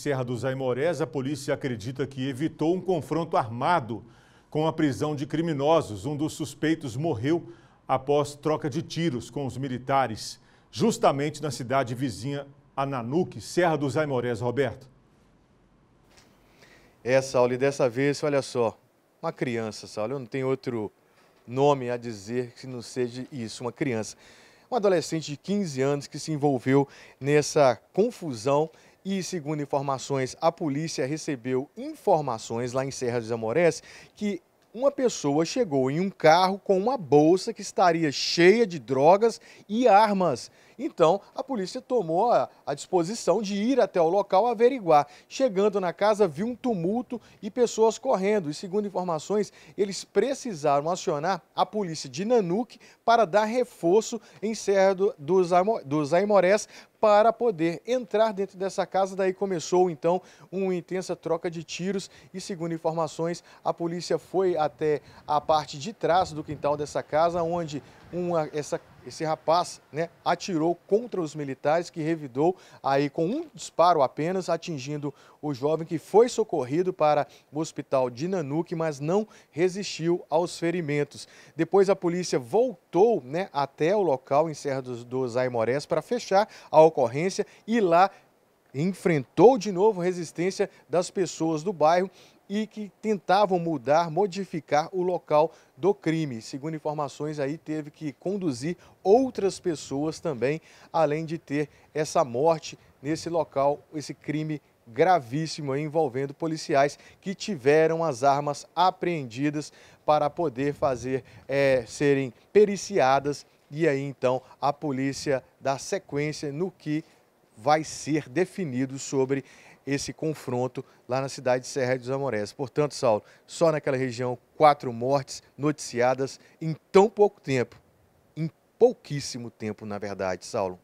Serra dos Aimorés, a polícia acredita que evitou um confronto armado com a prisão de criminosos. Um dos suspeitos morreu após troca de tiros com os militares, justamente na cidade vizinha Ananuque, Serra dos Aimorés, Roberto. É, Saulo, e dessa vez, olha só, uma criança, Saulo, eu não tenho outro nome a dizer que não seja isso, uma criança um adolescente de 15 anos que se envolveu nessa confusão e, segundo informações, a polícia recebeu informações lá em Serra dos Amores que uma pessoa chegou em um carro com uma bolsa que estaria cheia de drogas e armas então, a polícia tomou a, a, disposição de ir até o local averiguar. Chegando na casa, viu um tumulto e pessoas correndo. E segundo informações, eles precisaram acionar a polícia de Nanuque para dar reforço em Serra do, dos, dos Aimorés para poder entrar dentro dessa casa. Daí começou então uma intensa troca de tiros e, segundo informações, a polícia foi até a parte de trás do quintal dessa casa, onde uma, essa esse rapaz né, atirou contra os militares que revidou aí com um disparo apenas, atingindo o jovem que foi socorrido para o hospital de Nanuque, mas não resistiu aos ferimentos. Depois a polícia voltou né, até o local em Serra dos, dos Aimorés para fechar a ocorrência e lá enfrentou de novo resistência das pessoas do bairro e que tentavam mudar, modificar o local do crime. Segundo informações, aí teve que conduzir outras pessoas também, além de ter essa morte nesse local, esse crime gravíssimo envolvendo policiais que tiveram as armas apreendidas para poder fazer é, serem periciadas e aí então a polícia dá sequência no que vai ser definido sobre esse confronto lá na cidade de Serra dos Amorés. Portanto, Saulo, só naquela região, quatro mortes noticiadas em tão pouco tempo. Em pouquíssimo tempo, na verdade, Saulo.